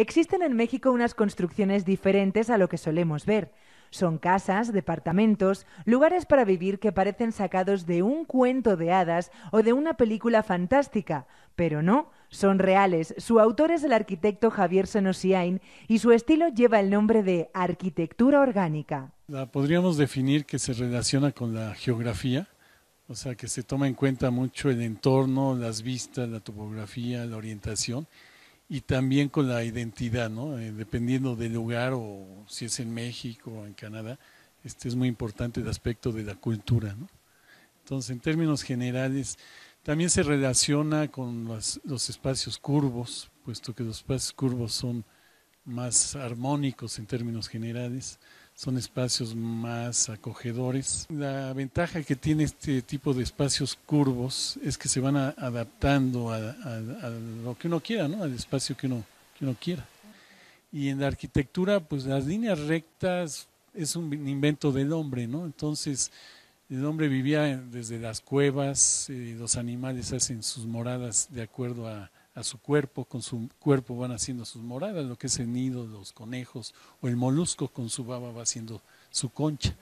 Existen en México unas construcciones diferentes a lo que solemos ver. Son casas, departamentos, lugares para vivir que parecen sacados de un cuento de hadas o de una película fantástica, pero no, son reales. Su autor es el arquitecto Javier Senosiain y su estilo lleva el nombre de arquitectura orgánica. La podríamos definir que se relaciona con la geografía, o sea, que se toma en cuenta mucho el entorno, las vistas, la topografía, la orientación y también con la identidad, ¿no? Eh, dependiendo del lugar o si es en México o en Canadá, este es muy importante el aspecto de la cultura, ¿no? Entonces, en términos generales, también se relaciona con los espacios curvos, puesto que los espacios curvos son más armónicos en términos generales, son espacios más acogedores. La ventaja que tiene este tipo de espacios curvos es que se van adaptando a, lo que uno quiera, ¿no? al espacio que uno, que uno quiera. Y en la arquitectura, pues las líneas rectas es un invento del hombre, ¿no? Entonces, el hombre vivía desde las cuevas, y eh, los animales hacen sus moradas de acuerdo a, a su cuerpo, con su cuerpo van haciendo sus moradas, lo que es el nido, los conejos o el molusco con su baba va haciendo su concha.